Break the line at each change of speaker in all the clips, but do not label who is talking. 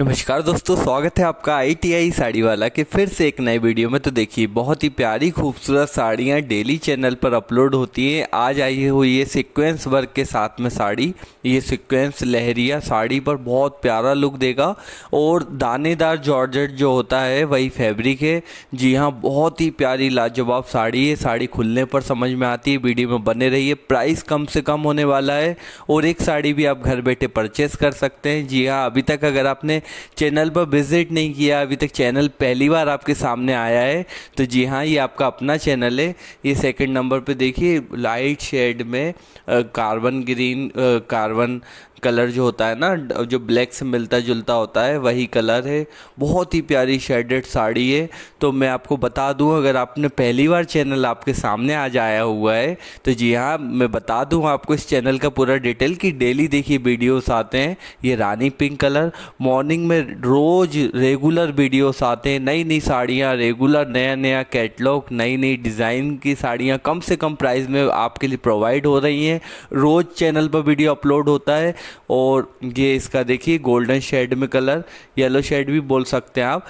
नमस्कार दोस्तों स्वागत है आपका आईटीआई साड़ी वाला के फिर से एक नए वीडियो में तो देखिए बहुत ही प्यारी खूबसूरत साड़ियाँ डेली चैनल पर अपलोड होती है आज आई हुई ये सीक्वेंस वर्क के साथ में साड़ी ये सीक्वेंस लहरिया साड़ी पर बहुत प्यारा लुक देगा और दानेदार जॉर्जेट जो होता है वही फैब्रिक है जी हाँ बहुत ही प्यारी लाजवाब साड़ी है साड़ी खुलने पर समझ में आती है वीडियो में बने रही प्राइस कम से कम होने वाला है और एक साड़ी भी आप घर बैठे परचेस कर सकते हैं जी हाँ अभी तक अगर आपने चैनल पर विजिट नहीं किया अभी तक चैनल पहली बार आपके सामने आया है तो जी हाँ ये आपका अपना चैनल है ये सेकंड नंबर पे देखिए लाइट शेड में कार्बन ग्रीन कार्बन कलर जो होता है ना जो ब्लैक से मिलता जुलता होता है वही कलर है बहुत ही प्यारी शेडेड साड़ी है तो मैं आपको बता दूं अगर आपने पहली बार चैनल आपके सामने आज आया हुआ है तो जी हाँ मैं बता दूं आपको इस चैनल का पूरा डिटेल कि डेली देखिए वीडियोस आते हैं ये रानी पिंक कलर मॉर्निंग में रोज़ रेगुलर वीडियोस आते हैं नई नई साड़ियाँ रेगुलर नया नया कैटलॉग नई नई डिज़ाइन की साड़ियाँ कम से कम प्राइस में आपके लिए प्रोवाइड हो रही हैं रोज़ चैनल पर वीडियो अपलोड होता है और ये इसका देखिए गोल्डन शेड में कलर येलो शेड भी बोल सकते हैं आप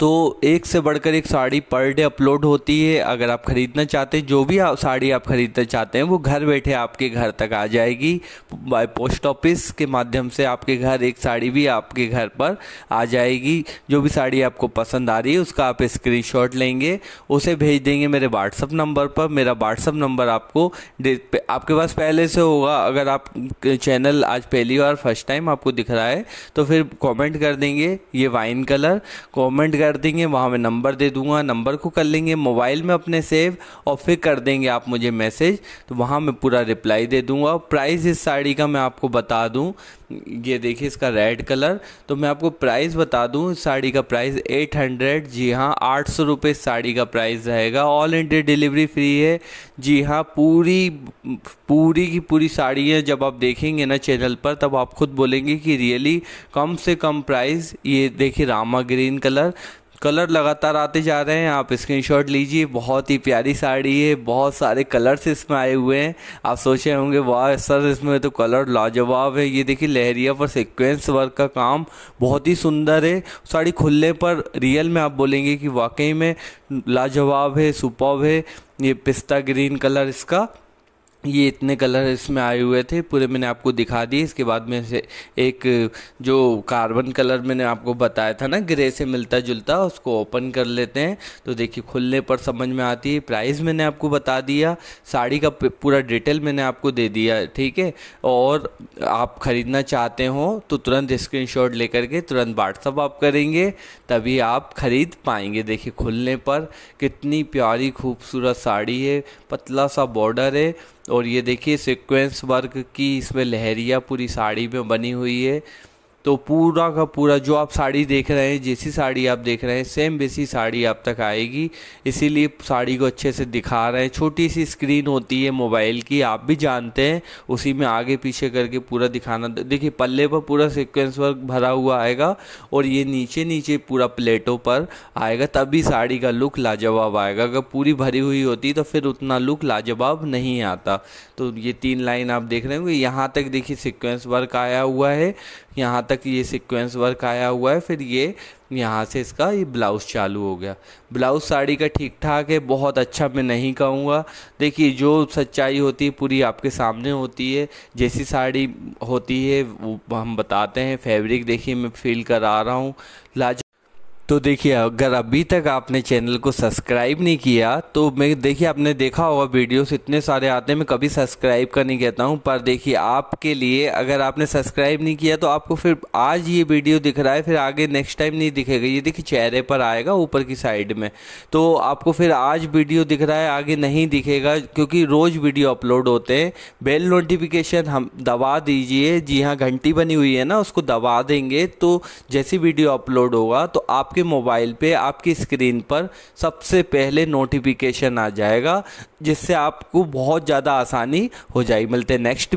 तो एक से बढ़कर एक साड़ी पर डे अपलोड होती है अगर आप ख़रीदना चाहते हैं जो भी आप साड़ी आप ख़रीदना चाहते हैं वो घर बैठे आपके घर तक आ जाएगी बाय पोस्ट ऑफिस के माध्यम से आपके घर एक साड़ी भी आपके घर पर आ जाएगी जो भी साड़ी आपको पसंद आ रही है उसका आप स्क्रीन लेंगे उसे भेज देंगे मेरे व्हाट्सअप नंबर पर मेरा व्हाट्सअप नंबर आपको आपके पास पहले से होगा अगर आप चैनल आज पहली बार फर्स्ट टाइम आपको दिख रहा है तो फिर कमेंट कर देंगे ये वाइन कलर कमेंट कर कर देंगे वहाँ मैं नंबर दे दूंगा नंबर को कर लेंगे मोबाइल में अपने सेव और फिर कर देंगे आप मुझे मैसेज तो वहाँ मैं पूरा रिप्लाई दे दूंगा प्राइस इस साड़ी का मैं आपको बता दूँ ये देखिए इसका रेड कलर तो मैं आपको प्राइस बता दूँ साड़ी का प्राइस 800 जी हाँ आठ सौ रुपये साड़ी का प्राइस रहेगा ऑल इंडिया डिलीवरी फ्री है जी हाँ पूरी पूरी की पूरी साड़ी है जब आप देखेंगे ना चैनल पर तब आप खुद बोलेंगे कि रियली कम से कम प्राइस ये देखिए रामा ग्रीन कलर कलर लगातार आते जा रहे हैं आप स्क्रीनशॉट लीजिए बहुत ही प्यारी साड़ी है बहुत सारे कलर्स इसमें आए हुए हैं आप सोच रहे होंगे वाह सर इसमें तो कलर लाजवाब है ये देखिए लहरिया पर सिक्वेंस वर्क का काम बहुत ही सुंदर है साड़ी खुलने पर रियल में आप बोलेंगे कि वाकई में लाजवाब है सुपब है ये पिस्ता ग्रीन कलर इसका ये इतने कलर इसमें आए हुए थे पूरे मैंने आपको दिखा दिए इसके बाद में से एक जो कार्बन कलर मैंने आपको बताया था ना ग्रे से मिलता जुलता उसको ओपन कर लेते हैं तो देखिए खुलने पर समझ में आती है प्राइस मैंने आपको बता दिया साड़ी का पूरा डिटेल मैंने आपको दे दिया ठीक है और आप ख़रीदना चाहते हो तो तुरंत स्क्रीन लेकर के तुरंत व्हाट्सअप आप करेंगे तभी आप ख़रीद पाएंगे देखिए खुलने पर कितनी प्यारी खूबसूरत साड़ी है पतला सा बॉर्डर है और ये देखिए सिक्वेंस वर्क की इसमें लहरिया पूरी साड़ी में बनी हुई है तो पूरा का पूरा जो आप साड़ी देख रहे हैं जैसी साड़ी आप देख रहे हैं सेम वैसी साड़ी आप तक आएगी इसीलिए साड़ी को अच्छे से दिखा रहे हैं छोटी सी स्क्रीन होती है मोबाइल की आप भी जानते हैं उसी में आगे पीछे करके पूरा दिखाना देखिए पल्ले पर पूरा सिक्वेंस वर्क भरा हुआ आएगा और ये नीचे नीचे पूरा प्लेटों पर आएगा तभी साड़ी का लुक लाजवाब आएगा अगर पूरी भरी हुई होती तो फिर उतना लुक लाजवाब नहीं आता तो ये तीन लाइन आप देख रहे होंगे यहाँ तक देखिए सिक्वेंस वर्क आया हुआ है यहाँ तक ये सीक्वेंस वर्क आया हुआ है फिर ये यहाँ से इसका ये ब्लाउज़ चालू हो गया ब्लाउज़ साड़ी का ठीक ठाक है बहुत अच्छा मैं नहीं कहूँगा देखिए जो सच्चाई होती है पूरी आपके सामने होती है जैसी साड़ी होती है वो हम बताते हैं फैब्रिक देखिए मैं फील करा रहा हूँ लाजवाब तो देखिए अगर अभी तक आपने चैनल को सब्सक्राइब नहीं किया तो मैं देखिए आपने देखा होगा वीडियोस इतने सारे आते हैं मैं कभी सब्सक्राइब का नहीं कहता हूँ पर देखिए आपके लिए अगर आपने सब्सक्राइब नहीं किया तो आपको फिर आज ये वीडियो दिख रहा है फिर आगे नेक्स्ट टाइम नहीं दिखेगा ये देखिए चेहरे पर आएगा ऊपर की साइड में तो आपको फिर आज वीडियो दिख रहा है आगे नहीं दिखेगा क्योंकि रोज़ वीडियो अपलोड होते हैं बेल नोटिफिकेशन हम दबा दीजिए जी हाँ घंटी बनी हुई है ना उसको दबा देंगे तो जैसी वीडियो अपलोड होगा तो आपके आपके मोबाइल पे आपकी स्क्रीन पर सबसे पहले नोटिफिकेशन आ जाएगा जिससे आपको बहुत ज़्यादा आसानी हो जाएगी मिलते नेक्स्ट